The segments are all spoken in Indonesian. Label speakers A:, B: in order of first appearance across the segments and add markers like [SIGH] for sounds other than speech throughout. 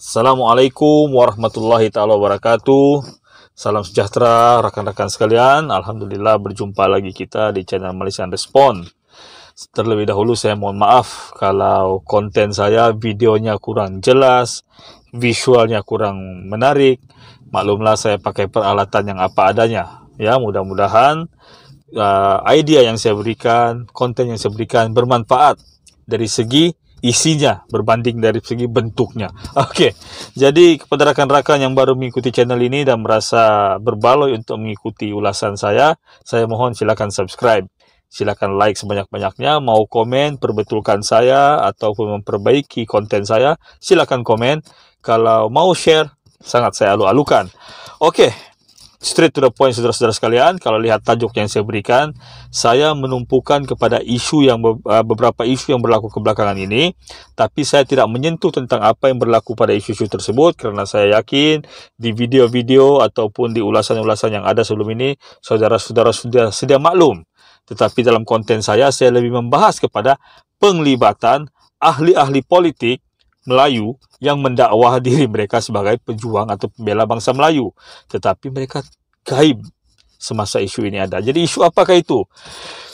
A: Assalamualaikum warahmatullahi taala wabarakatuh. Salam sejahtera rekan-rekan sekalian. Alhamdulillah berjumpa lagi kita di channel Malaysia Respon. Terlebih dahulu saya mohon maaf kalau konten saya videonya kurang jelas, visualnya kurang menarik. Maklumlah saya pakai peralatan yang apa adanya. Ya, mudah-mudahan uh, idea yang saya berikan, konten yang saya berikan bermanfaat dari segi isinya berbanding dari segi bentuknya. [LAUGHS] Oke, okay. jadi kepada rekan-rekan yang baru mengikuti channel ini dan merasa berbaloi untuk mengikuti ulasan saya, saya mohon silakan subscribe. Silakan like sebanyak-banyaknya, mau komen, perbetulkan saya, ataupun memperbaiki konten saya, silakan komen. Kalau mau share, sangat saya alu-alukan. Oke, okay. straight to the point saudara-saudara sekalian kalau lihat tajuk yang saya berikan saya menumpukan kepada isu yang uh, beberapa isu yang berlaku kebelakangan ini tapi saya tidak menyentuh tentang apa yang berlaku pada isu-isu tersebut kerana saya yakin di video-video ataupun di ulasan-ulasan yang ada sebelum ini saudara-saudara sudah sedia maklum tetapi dalam konten saya saya lebih membahas kepada penglibatan ahli-ahli politik Melayu yang mendakwah diri mereka sebagai pejuang atau pembela bangsa Melayu. Tetapi mereka gaib semasa isu ini ada. Jadi isu apakah itu?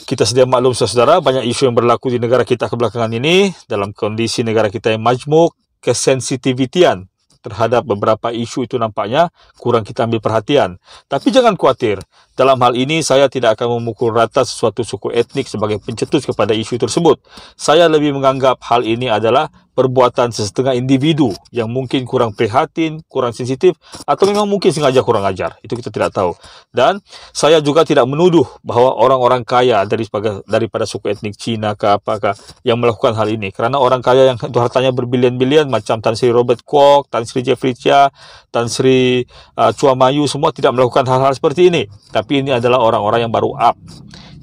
A: Kita sedia maklum saudara, banyak isu yang berlaku di negara kita kebelakangan ini dalam kondisi negara kita yang majmuk, kesensitivitian terhadap beberapa isu itu nampaknya kurang kita ambil perhatian. Tapi jangan khawatir, Dalam hal ini, saya tidak akan memukul rata sesuatu suku etnik sebagai pencetus kepada isu tersebut. Saya lebih menganggap hal ini adalah perbuatan sesetengah individu yang mungkin kurang prihatin, kurang sensitif, atau memang mungkin sengaja kurang ajar. Itu kita tidak tahu. Dan saya juga tidak menuduh bahwa orang-orang kaya dari daripada suku etnik Cina ke apakah yang melakukan hal ini. Karena orang kaya yang hartanya berbilion-bilion macam Tan Sri Robert Kwok, Tan Sri Jeffrey Chia, Tan Sri uh, Chua Mayu semua tidak melakukan hal-hal seperti ini. Tapi tapi ini adalah orang-orang yang baru up,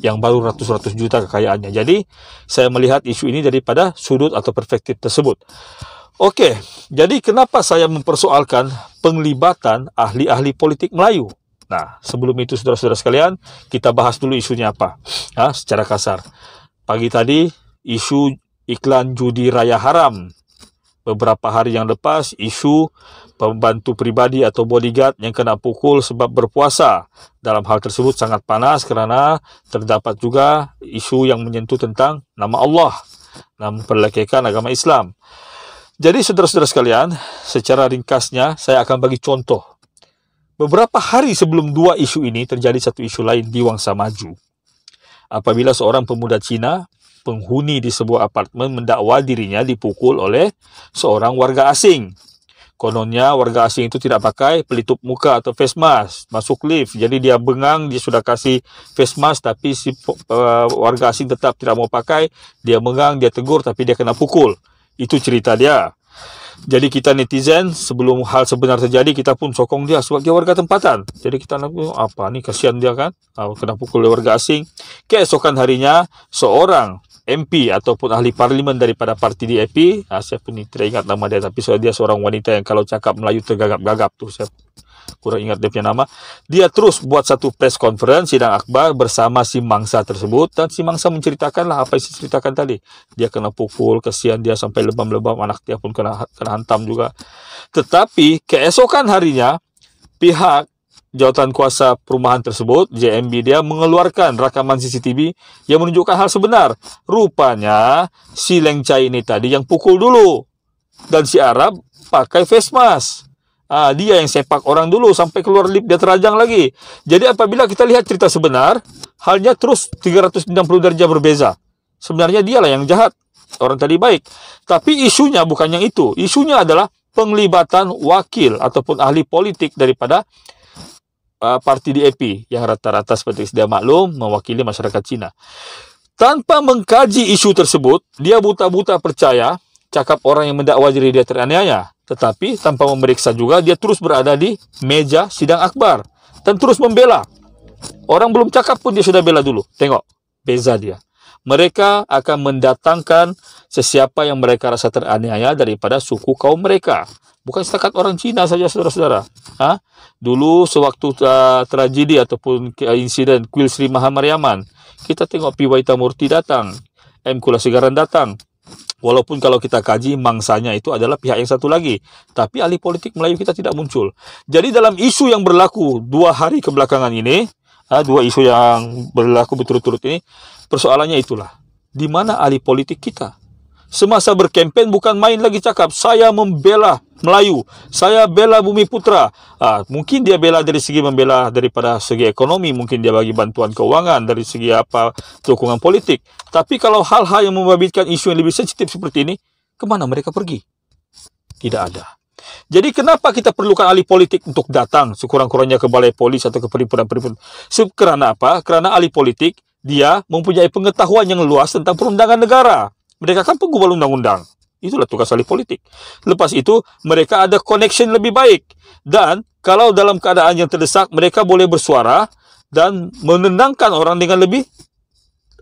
A: yang baru ratus-ratus juta kekayaannya. Jadi saya melihat isu ini daripada sudut atau perspektif tersebut. Oke, jadi kenapa saya mempersoalkan penglibatan ahli-ahli politik Melayu? Nah, sebelum itu saudara-saudara sekalian, kita bahas dulu isunya apa. Nah, secara kasar. Pagi tadi isu iklan judi raya haram beberapa hari yang lepas isu pembantu pribadi atau bodyguard yang kena pukul sebab berpuasa. Dalam hal tersebut sangat panas kerana terdapat juga isu yang menyentuh tentang nama Allah dan memperlekehkan agama Islam. Jadi saudara-saudara sekalian, secara ringkasnya saya akan bagi contoh. Beberapa hari sebelum dua isu ini terjadi satu isu lain di Wangsa Maju. Apabila seorang pemuda Cina penghuni di sebuah apartemen mendakwa dirinya dipukul oleh seorang warga asing. Kononnya warga asing itu tidak pakai pelitup muka atau face mask masuk lift. Jadi dia bengang, dia sudah kasih face mask tapi si uh, warga asing tetap tidak mau pakai. Dia bengang, dia tegur tapi dia kena pukul. Itu cerita dia. Jadi kita netizen sebelum hal sebenar terjadi kita pun sokong dia sebagai warga tempatan. Jadi kita nak oh, apa nih kasihan dia kan ah, kena pukul oleh warga asing. Keesokan harinya seorang MP ataupun ahli parlimen daripada parti DAP ha, saya pun tidak ingat nama dia tapi dia seorang wanita yang kalau cakap Melayu tergagap-gagap tu saya kurang ingat dia punya nama dia terus buat satu press conference sidang akbar bersama si mangsa tersebut dan si mangsa menceritakanlah apa yang saya ceritakan tadi dia kena pukul kesian dia sampai lebam-lebam anak dia pun kena kena hantam juga tetapi keesokan harinya pihak jawatan kuasa perumahan tersebut, JMB dia mengeluarkan rekaman CCTV yang menunjukkan hal sebenar. Rupanya si Lengcai ini tadi yang pukul dulu dan si Arab pakai face mask. Ah, dia yang sepak orang dulu sampai keluar lip dia terajang lagi. Jadi apabila kita lihat cerita sebenar, halnya terus 360 derajat berbeza. Sebenarnya dialah yang jahat, orang tadi baik. Tapi isunya bukan yang itu. Isunya adalah penglibatan wakil ataupun ahli politik daripada uh, Parti DAP yang rata-rata seperti sudah maklum mewakili masyarakat Cina. Tanpa mengkaji isu tersebut, dia buta-buta percaya cakap orang yang mendakwa diri dia teraniaya. Tetapi tanpa memeriksa juga, dia terus berada di meja sidang akbar dan terus membela. Orang belum cakap pun dia sudah bela dulu. Tengok, beza dia mereka akan mendatangkan sesiapa yang mereka rasa teraniaya daripada suku kaum mereka. Bukan setakat orang Cina saja saudara-saudara. Dulu sewaktu uh, tragedi ataupun uh, insiden Kuil Sri Mariaman, kita tengok Piwaita Murti datang, M Kulasegaran datang. Walaupun kalau kita kaji mangsanya itu adalah pihak yang satu lagi, tapi ahli politik Melayu kita tidak muncul. Jadi dalam isu yang berlaku dua hari kebelakangan ini, Ah, dua isu yang berlaku berturut-turut ini persoalannya itulah di mana ahli politik kita semasa berkempen bukan main lagi cakap saya membela Melayu saya bela Bumi Putra ah, mungkin dia bela dari segi membela daripada segi ekonomi mungkin dia bagi bantuan keuangan dari segi apa dukungan politik tapi kalau hal-hal yang membabitkan isu yang lebih sensitif seperti ini kemana mereka pergi tidak ada Jadi kenapa kita perlukan ahli politik untuk datang sekurang-kurangnya ke balai polis atau ke perimpunan-perimpunan? kerana apa? Kerana ahli politik dia mempunyai pengetahuan yang luas tentang perundangan negara. Mereka kan penggubal undang-undang. Itulah tugas ahli politik. Lepas itu, mereka ada connection lebih baik. Dan kalau dalam keadaan yang terdesak, mereka boleh bersuara dan menenangkan orang dengan lebih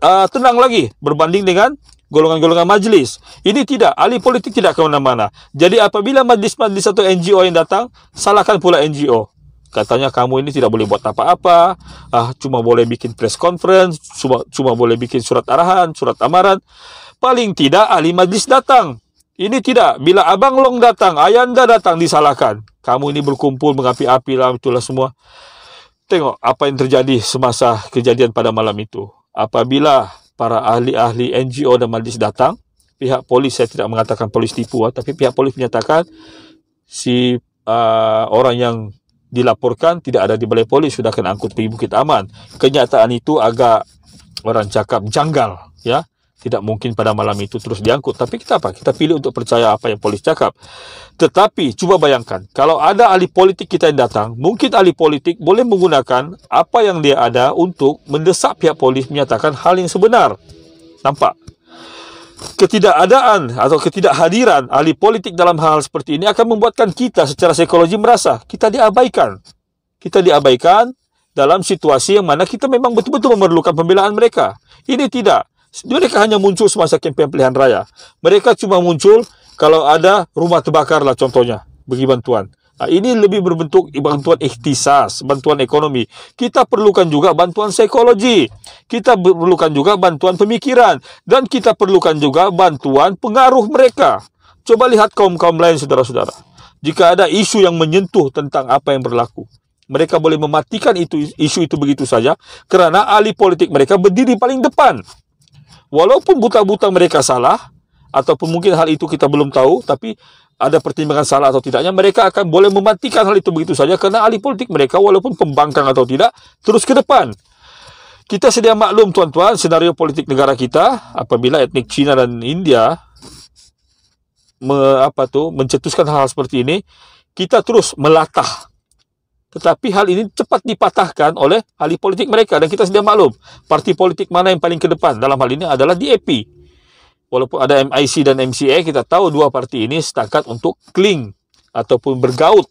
A: uh, tenang lagi berbanding dengan golongan-golongan majlis. Ini tidak, ahli politik tidak kemana mana-mana. Jadi apabila majlis-majlis atau NGO yang datang, salahkan pula NGO. Katanya kamu ini tidak boleh buat apa-apa, ah, cuma boleh bikin press conference, cuma, cuma boleh bikin surat arahan, surat amaran. Paling tidak ahli majlis datang. Ini tidak, bila abang long datang, ayanda datang disalahkan. Kamu ini berkumpul mengapi-api lah, itulah semua. Tengok apa yang terjadi semasa kejadian pada malam itu. Apabila para ahli-ahli NGO dan majlis datang pihak polis saya tidak mengatakan polis tipu ah, tapi pihak polis menyatakan si uh, orang yang dilaporkan tidak ada di balai polis sudah kena angkut pergi Bukit Aman kenyataan itu agak orang cakap janggal ya tidak mungkin pada malam itu terus diangkut. Tapi kita apa? Kita pilih untuk percaya apa yang polis cakap. Tetapi cuba bayangkan, kalau ada ahli politik kita yang datang, mungkin ahli politik boleh menggunakan apa yang dia ada untuk mendesak pihak polis menyatakan hal yang sebenar. Nampak? ketidakadaan atau ketidakhadiran ahli politik dalam hal seperti ini akan membuatkan kita secara psikologi merasa kita diabaikan. Kita diabaikan dalam situasi yang mana kita memang betul-betul memerlukan pembelaan mereka. Ini tidak mereka hanya muncul semasa kempen pilihan raya. Mereka cuma muncul kalau ada rumah terbakar lah contohnya bagi bantuan. Nah, ini lebih berbentuk bantuan ikhtisas, bantuan ekonomi. Kita perlukan juga bantuan psikologi. Kita perlukan juga bantuan pemikiran. Dan kita perlukan juga bantuan pengaruh mereka. Coba lihat kaum-kaum lain, saudara-saudara. Jika ada isu yang menyentuh tentang apa yang berlaku. Mereka boleh mematikan itu isu itu begitu saja. Kerana ahli politik mereka berdiri paling depan walaupun buta-buta mereka salah ataupun mungkin hal itu kita belum tahu tapi ada pertimbangan salah atau tidaknya mereka akan boleh mematikan hal itu begitu saja karena ahli politik mereka walaupun pembangkang atau tidak terus ke depan kita sedia maklum tuan-tuan senario politik negara kita apabila etnik Cina dan India me, apa tuh mencetuskan hal-hal seperti ini kita terus melatah tetapi hal ini cepat dipatahkan oleh ahli politik mereka dan kita sudah maklum parti politik mana yang paling ke depan dalam hal ini adalah DAP. Walaupun ada MIC dan MCA kita tahu dua parti ini setakat untuk kling ataupun bergaut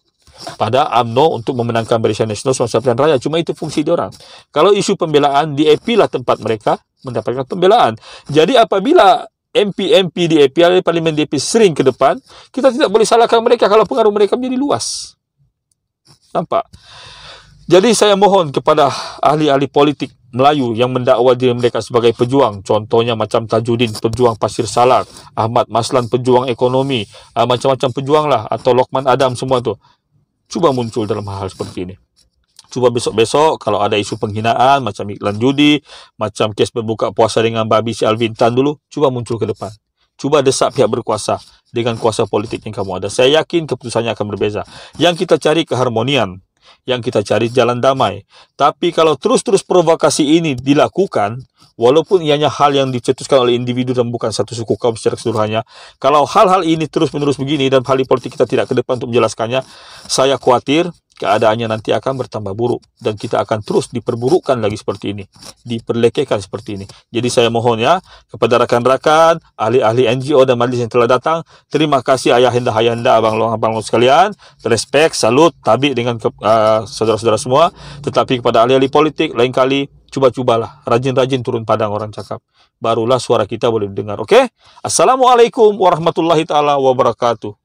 A: pada AMNO untuk memenangkan Barisan Nasional Sumatera Pilihan Raya. Cuma itu fungsi diorang. Kalau isu pembelaan DAP lah tempat mereka mendapatkan pembelaan. Jadi apabila MP-MP di DAP, ahli parlimen DAP sering ke depan, kita tidak boleh salahkan mereka kalau pengaruh mereka menjadi luas. Nampak? Jadi saya mohon kepada ahli-ahli politik Melayu yang mendakwa diri mereka sebagai pejuang contohnya macam Tajuddin pejuang Pasir Salat Ahmad Maslan pejuang ekonomi uh, macam-macam pejuang lah atau Lokman Adam semua tu cuba muncul dalam hal seperti ini cuba besok-besok kalau ada isu penghinaan macam iklan judi macam kes berbuka puasa dengan babi si Alvin Tan dulu cuba muncul ke depan Cuba desak pihak berkuasa dengan kuasa politik yang kamu ada. Saya yakin keputusannya akan berbeza. Yang kita cari keharmonian, yang kita cari jalan damai. Tapi kalau terus-terus provokasi ini dilakukan, walaupun ianya hal yang dicetuskan oleh individu dan bukan satu suku kaum secara keseluruhannya, kalau hal-hal ini terus-menerus begini dan hal politik kita tidak ke depan untuk menjelaskannya, saya khawatir keadaannya nanti akan bertambah buruk dan kita akan terus diperburukkan lagi seperti ini, diperlekehkan seperti ini. Jadi saya mohon ya kepada rakan-rakan, ahli-ahli NGO dan majlis yang telah datang, terima kasih ayah ayah hendah abang long abang long sekalian, respect, salut, tabik dengan uh, saudara-saudara uh, semua, tetapi kepada ahli-ahli politik lain kali cuba-cubalah rajin-rajin turun padang orang cakap. Barulah suara kita boleh didengar, oke? Okay? Assalamualaikum warahmatullahi taala wabarakatuh.